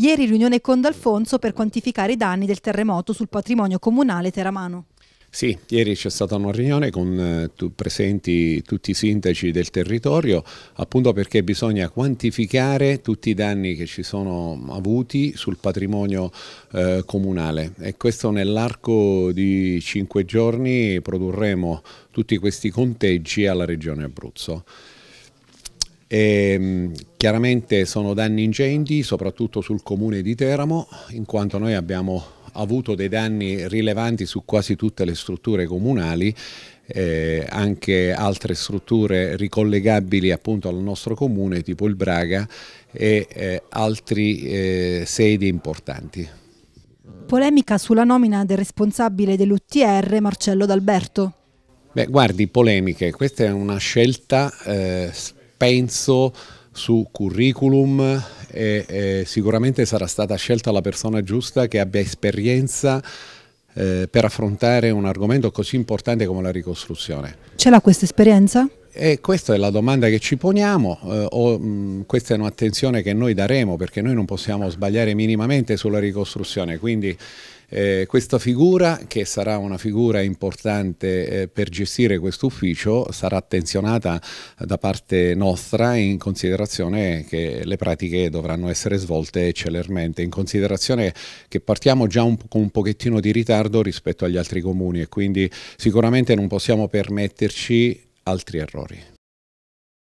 Ieri riunione con D'Alfonso per quantificare i danni del terremoto sul patrimonio comunale teramano. Sì, ieri c'è stata una riunione con eh, tu presenti tutti i sindaci del territorio, appunto perché bisogna quantificare tutti i danni che ci sono avuti sul patrimonio eh, comunale e questo nell'arco di cinque giorni produrremo tutti questi conteggi alla Regione Abruzzo. E, ehm, chiaramente sono danni ingenti, soprattutto sul comune di Teramo, in quanto noi abbiamo avuto dei danni rilevanti su quasi tutte le strutture comunali, eh, anche altre strutture ricollegabili appunto al nostro comune, tipo il Braga e eh, altri eh, sedi importanti. Polemica sulla nomina del responsabile dell'UTR Marcello D'Alberto. Beh, guardi, polemiche, questa è una scelta eh, penso su curriculum e, e sicuramente sarà stata scelta la persona giusta che abbia esperienza eh, per affrontare un argomento così importante come la ricostruzione. Ce l'ha questa esperienza? E questa è la domanda che ci poniamo, eh, o, mh, mm, questa è un'attenzione che noi daremo perché noi non possiamo sbagliare minimamente sulla ricostruzione, quindi eh, questa figura, che sarà una figura importante eh, per gestire questo ufficio, sarà attenzionata da parte nostra in considerazione che le pratiche dovranno essere svolte celermente, in considerazione che partiamo già un, con un pochettino di ritardo rispetto agli altri comuni e quindi sicuramente non possiamo permetterci altri errori.